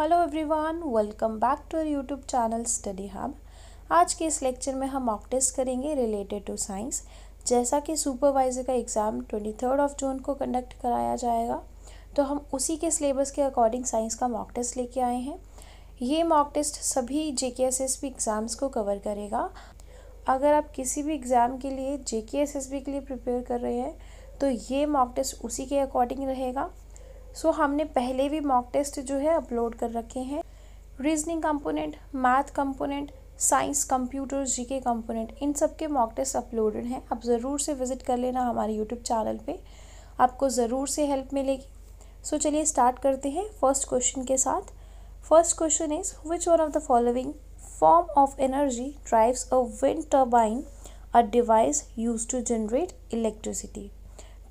Hello everyone welcome back to our YouTube channel study hub आज के इस lecture में हम मॉक टेस्ट करेंगे रिलेटेड टू साइंस जैसा कि सुपरवाइजर का exam twenty third of June को कंडक्ट कराया जाएगा तो हम उसी के सिलेबस के अकॉर्डिंग साइंस का मॉक टेस्ट लेके आए हैं ये मॉक टेस्ट सभी J K S S B exams को कवर करेगा अगर आप किसी भी एग्ज़ाम के लिए जे के एस एस बी के लिए प्रिपेयर कर रहे हैं तो ये मॉक टेस्ट उसी के अकॉर्डिंग रहेगा सो so, हमने पहले भी मॉक टेस्ट जो है अपलोड कर रखे हैं reasoning component math component science computer GK component इन सब के मॉक टेस्ट अपलोडेड हैं आप ज़रूर से विज़िट कर लेना हमारे यूट्यूब चैनल पे आपको ज़रूर से हेल्प मिलेगी सो so, चलिए स्टार्ट करते हैं फर्स्ट क्वेश्चन के साथ first question is which one of the following form of energy drives a wind turbine a device use to generate electricity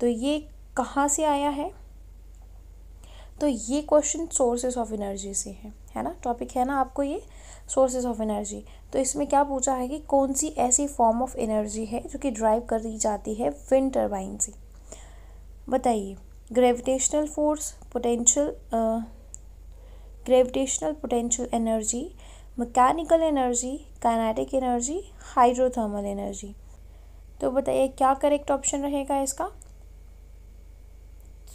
तो ये कहाँ से आया है तो ये क्वेश्चन सोर्सेज ऑफ एनर्जी से है है ना टॉपिक है ना आपको ये सोर्सेज ऑफ एनर्जी तो इसमें क्या पूछा है कि कौन सी ऐसी फॉर्म ऑफ एनर्जी है जो कि ड्राइव कर दी जाती है विंड टर्बाइन से बताइए gravitational force potential gravitational potential energy mechanical energy kinetic energy hydrothermal energy तो बताइए क्या करेक्ट ऑप्शन रहेगा इसका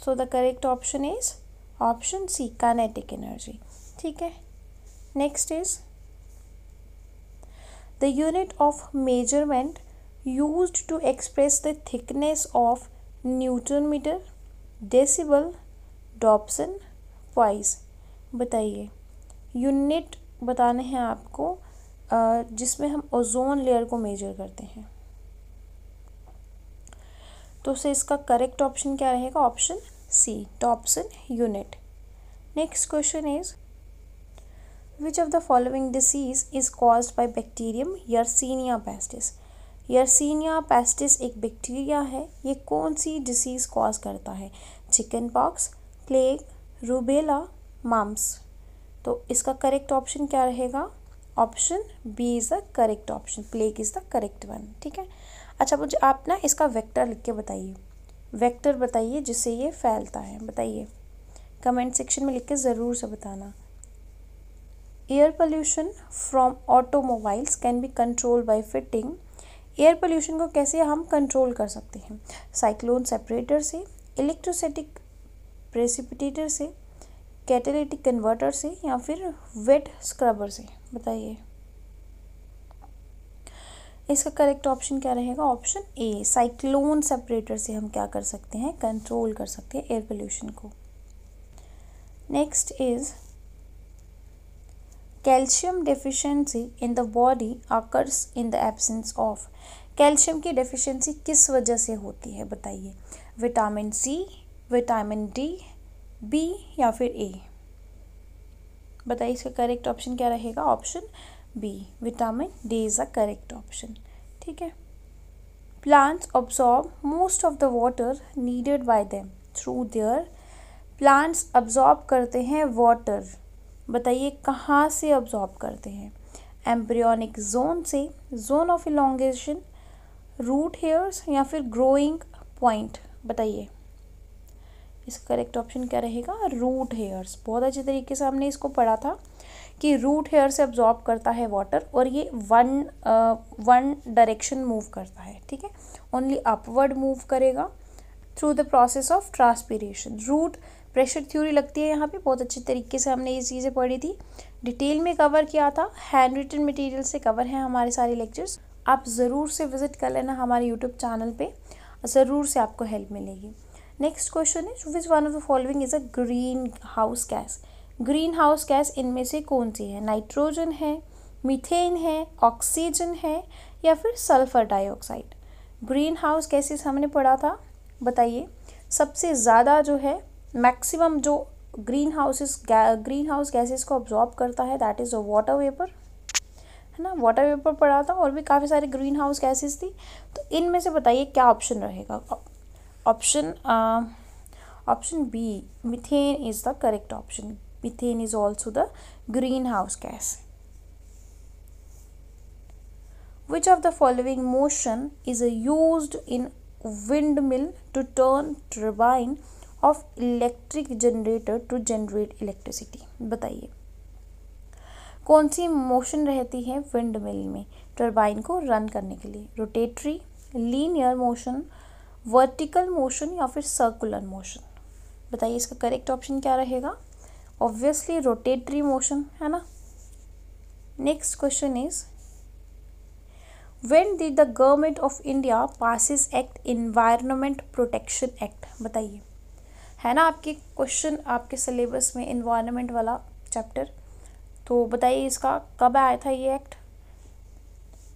so the correct option is option C kinetic energy ठीक है next is the unit of measurement use to express the thickness of newton metre decibel Dobson wise बताइए unit बताने हैं आपको जिसमें हम ओजोन लेयर को मेजर करते हैं तो से इसका करेक्ट ऑप्शन क्या रहेगा option C. Dobson unit. Next question is Which of the following disease is caused by bacterium Yersinia pestis? Yersinia pestis एक बैक्टीरिया है ये कौन सी डिसीज़ कॉज करता है chicken pox plague rubella mumps तो इसका करेक्ट ऑप्शन क्या रहेगा option B is the correct option plague is the correct one ठीक है अच्छा मुझे आप ना इसका वेक्टर लिख के बताइए वेक्टर बताइए जिससे ये फैलता है बताइए कमेंट सेक्शन में लिख के ज़रूर से बताना air pollution from automobiles can be control by fitting air pollution को कैसे हम कंट्रोल कर सकते हैं साइक्लोन सेपरेटर से इलेक्ट्रोसेटिक प्रेसिपिटेटर से कैटेलिटिक कन्वर्टर से या फिर वेट स्क्रबर से बताइए इसका करेक्ट ऑप्शन क्या रहेगा ऑप्शन ए साइक्लोन सेपरेटर से हम क्या कर सकते हैं कंट्रोल कर सकते हैं एयर पोल्यूशन को next is calcium deficiency in the body occurs in the absence of calcium की डेफिशिएंसी किस वजह से होती है बताइए vitamin C vitamin D B या फिर ए बताइए इसका करेक्ट ऑप्शन क्या रहेगा option B vitamin D is a correct option ठीक है plants absorb most of the water needed by them through their plants absorb करते हैं वाटर बताइए कहाँ से ऑब्जॉर्ब करते हैं एम्ब्रियोनिक जोन से zone of elongation root hairs या फिर ग्रोइंग पॉइंट बताइए इसका करेक्ट ऑप्शन क्या रहेगा रूट हेयर्स बहुत अच्छे तरीके से हमने इसको पढ़ा था कि रूट हेयर से अब्जॉर्ब करता है वाटर और ये वन वन डायरेक्शन मूव करता है ठीक है ओनली अपवर्ड मूव करेगा through the process of transpiration root pressure theory लगती है यहाँ पे बहुत अच्छे तरीके से हमने ये चीज़ें पढ़ी थी डिटेल में कवर किया था हैंड रिटन मटीरियल से कवर हैं हमारे सारे लेक्चर्स आप ज़रूर से विज़िट कर लेना हमारे यूट्यूब चैनल पे ज़रूर से आपको हेल्प मिलेगी नेक्स्ट क्वेश्चन है one of the following is a green house gas green house gas इनमें से कौन सी है नाइट्रोजन है मीथेन है ऑक्सीजन है या फिर sulphur dioxide green house gases हमने पढ़ा था बताइए सबसे ज़्यादा जो है मैक्सिमम जो green houses green house gases को ऑब्जॉर्ब करता है that is a water vapour है ना वाटर वेपर पढ़ा था और भी काफ़ी सारे ग्रीन हाउस गैसेस थी तो इनमें से बताइए क्या ऑप्शन रहेगा option option B methane is the correct option Methane is also the greenhouse gas. Which of the following motion is used in windmill to turn turbine of electric generator to generate electricity? bataiye कौन सी motion रहती है wind mill में turbine को run करने के लिए rotatory linear motion vertical motion या फिर सर्कुलर मोशन बताइए इसका करेक्ट ऑप्शन क्या रहेगा ऑब्वियसली रोटेटरी मोशन है ना next question is when did the government of India passes act environment protection act बताइए है ना आपके क्वेश्चन आपके सिलेबस में इन्वायरमेंट वाला चैप्टर तो बताइए इसका कब आया था ये एक्ट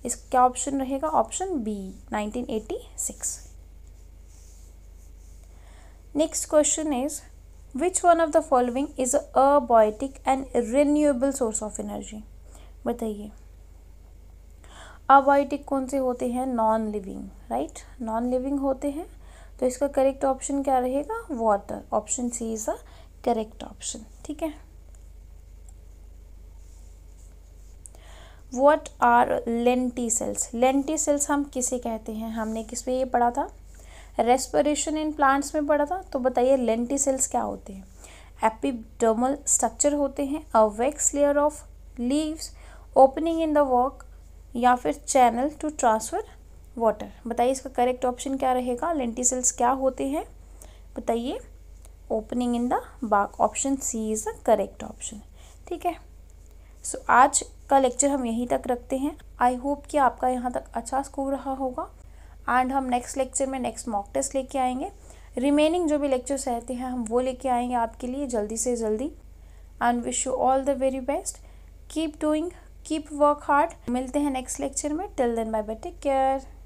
इस क्या ऑप्शन रहेगा option B 1986 next question is which one of the following is abiotic and renewable source of energy बताइए अबायोटिक कौन से होते हैं non living right non living होते हैं तो इसका करेक्ट ऑप्शन क्या रहेगा water option C is a correct option ठीक है what are lenticels lenticels हम किसे कहते हैं हमने किस पे ये पढ़ा था रेस्पिरेशन इन प्लांट्स में पढ़ा था तो बताइए लेंटी सेल्स क्या होते हैं एपिडर्मल स्ट्रक्चर होते हैं a wax layer of leaves opening in the वॉक या फिर चैनल टू ट्रांसफ़र वाटर बताइए इसका करेक्ट ऑप्शन क्या रहेगा लेंटी सेल्स क्या होते हैं बताइए opening in the bark option C is the correct option ठीक है सो so, आज का लेक्चर हम यहीं तक रखते हैं आई होप कि आपका यहाँ तक अच्छा स्कोर रहा होगा एंड हम नेक्स्ट लेक्चर में नेक्स्ट मॉक टेस्ट लेके आएंगे रिमेनिंग जो भी लेक्चर्स रहते हैं हम वो लेके आएंगे आपके लिए जल्दी से जल्दी and wish you all the very best keep doing keep work hard मिलते हैं नेक्स्ट लेक्चर में till then bye bye take care